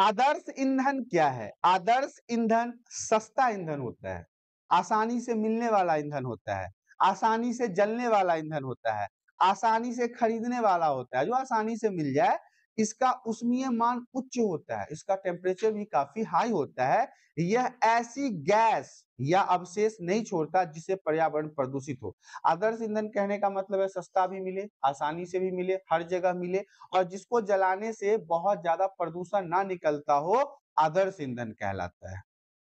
आदर्श ईंधन क्या है आदर्श ईंधन सस्ता ईंधन होता है आसानी से मिलने वाला ईंधन होता है आसानी से जलने वाला ईंधन होता है आसानी से खरीदने वाला होता है जो आसानी से मिल जाए इसका उष्मीय मान उच्च होता है इसका टेम्परेचर भी काफी हाई होता है यह ऐसी गैस या अवशेष नहीं छोड़ता जिससे पर्यावरण प्रदूषित हो आदर्श ईंधन कहने का मतलब है सस्ता भी मिले आसानी से भी मिले हर जगह मिले और जिसको जलाने से बहुत ज्यादा प्रदूषण ना निकलता हो आदर्श ईंधन कहलाता है